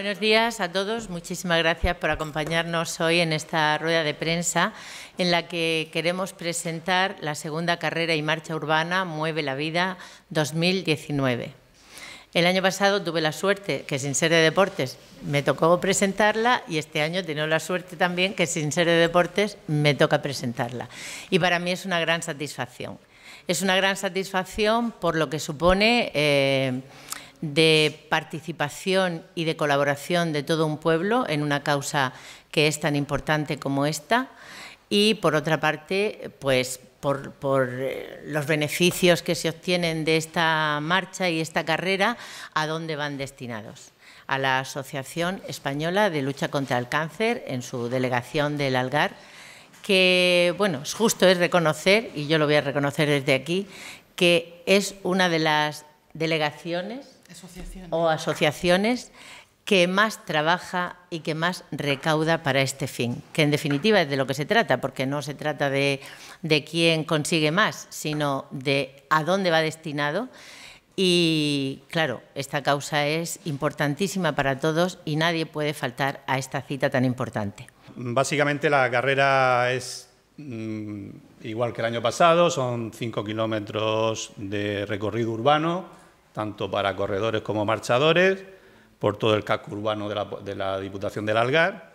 Buenos días a todos. Muchísimas gracias por acompañarnos hoy en esta rueda de prensa en la que queremos presentar la segunda carrera y marcha urbana Mueve la Vida 2019. El año pasado tuve la suerte que sin ser de deportes me tocó presentarla y este año tengo la suerte también que sin ser de deportes me toca presentarla. Y para mí es una gran satisfacción. Es una gran satisfacción por lo que supone eh, de participación y de colaboración de todo un pueblo en una causa que es tan importante como esta y, por otra parte, pues por, por, eh, los beneficios que se obtienen de esta marcha y esta carrera, a dónde van destinados. A la Asociación Española de Lucha contra el Cáncer en su delegación del Algar, que, bueno, es justo es reconocer, y yo lo voy a reconocer desde aquí, que es una de las delegaciones o asociaciones que más trabaja y que más recauda para este fin, que en definitiva es de lo que se trata, porque no se trata de, de quién consigue más, sino de a dónde va destinado y claro, esta causa es importantísima para todos y nadie puede faltar a esta cita tan importante. Básicamente la carrera es mm, igual que el año pasado, son 5 kilómetros de recorrido urbano, tanto para corredores como marchadores, por todo el casco urbano de la, de la Diputación del Algar.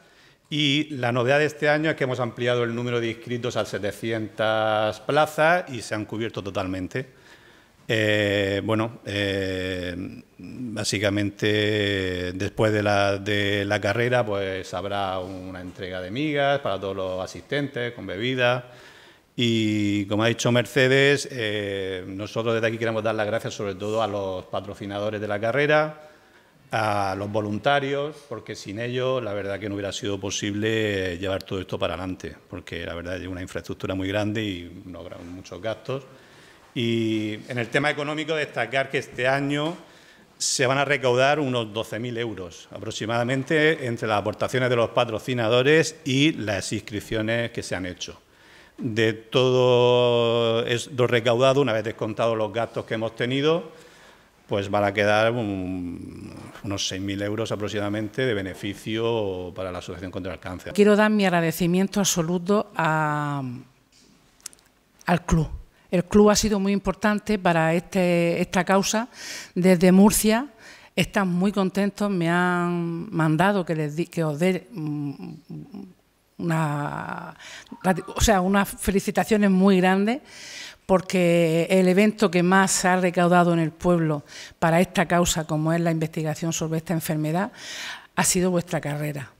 Y la novedad de este año es que hemos ampliado el número de inscritos a 700 plazas y se han cubierto totalmente. Eh, bueno, eh, básicamente después de la, carrera pues habrá una entrega de migas para todos los asistentes con bebida y como ha dicho Mercedes, eh, nosotros desde aquí queremos dar las gracias sobre todo a los patrocinadores de la carrera, a los voluntarios, porque sin ellos la verdad que no hubiera sido posible llevar todo esto para adelante, porque la verdad es una infraestructura muy grande y no, muchos gastos. Y en el tema económico, destacar que este año se van a recaudar unos 12.000 euros aproximadamente entre las aportaciones de los patrocinadores y las inscripciones que se han hecho. De todo lo recaudado, una vez descontados los gastos que hemos tenido, pues van a quedar unos 6.000 euros aproximadamente de beneficio para la Asociación contra el Cáncer. Quiero dar mi agradecimiento absoluto al club el club ha sido muy importante para este, esta causa. Desde Murcia están muy contentos, me han mandado que, les os dé mm, una, o sea, unas felicitaciones muy grandes porque el evento que más se ha recaudado en el pueblo para esta causa, como es la investigación sobre esta enfermedad, ha sido vuestra carrera.